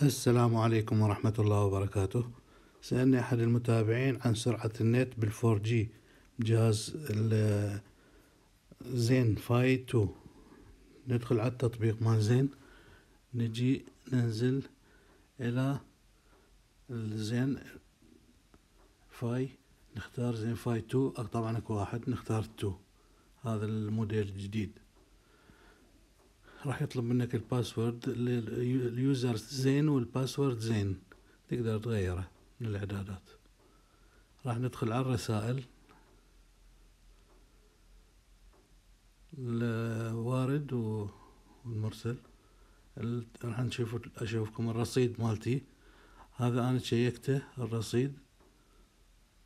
السلام عليكم ورحمة الله وبركاته سألني أحد المتابعين عن سرعة النت بالفور جي جهاز زين فاي 2 ندخل على التطبيق مال زين نجي ننزل إلى الزين فاي نختار زين فاي 2 طبعا اكو واحد نختار 2 هذا الموديل الجديد راح يطلب منك الباسورد اليوزر زين والباسورد زين تقدر تغيره من الاعدادات راح ندخل على الرسائل الوارد والمرسل راح نشوف اشوفكم الرصيد مالتي هذا انا شيكته الرصيد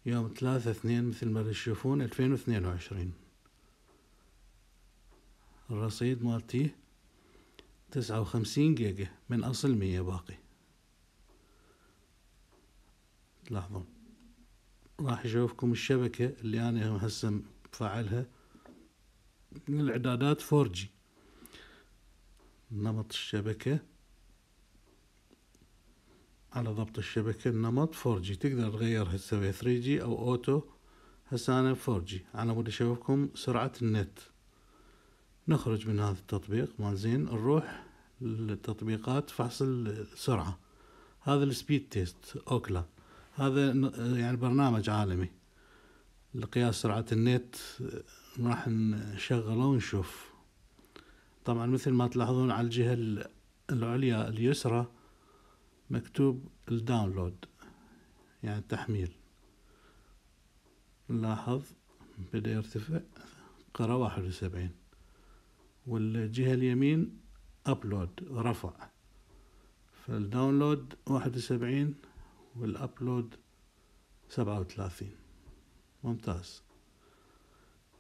يوم ثلاثة اثنين مثل ما تشوفون الفين واثنين وعشرين الرصيد مالتي تسعة وخمسين جيجا من أصل مية باقي لحظه راح اشوفكم الشبكة اللي أنا هسه مفعلها من الإعدادات 4G نمط الشبكة على ضبط الشبكة نمط 4G تقدر تغيرها تسويها 3G أو أوتو هسه أنا 4G انا بدي أشوفكم سرعة النت نخرج من هذا التطبيق مال زين نروح التطبيقات فحص السرعه هذا السبيد تيست اوكلا هذا يعني برنامج عالمي لقياس سرعه النت راح نشغله ونشوف طبعا مثل ما تلاحظون على الجهه العليا اليسرى مكتوب الداونلود يعني التحميل نلاحظ بدأ يرتفع قرأ واحد وسبعين والجهة اليمين ابلود رفع فالداونلود واحد وسبعين والابلود سبعة وثلاثين ممتاز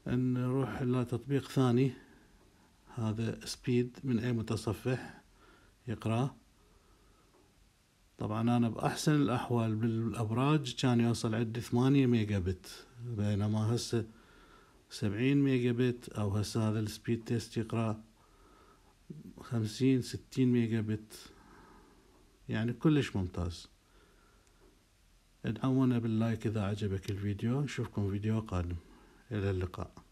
نروح لتطبيق ثاني هذا سبيد من اي متصفح يقرأ طبعا انا باحسن الاحوال بالابراج كان يوصل عندي ثمانية ميجا بت بينما هسه سبعين ميجا بت او هسه هذا السبيد تيست يقرا خمسين ستين ميجا بت يعني كلش ممتاز ادعمونا باللايك إذا عجبك الفيديو نشوفكم فيديو قادم إلى اللقاء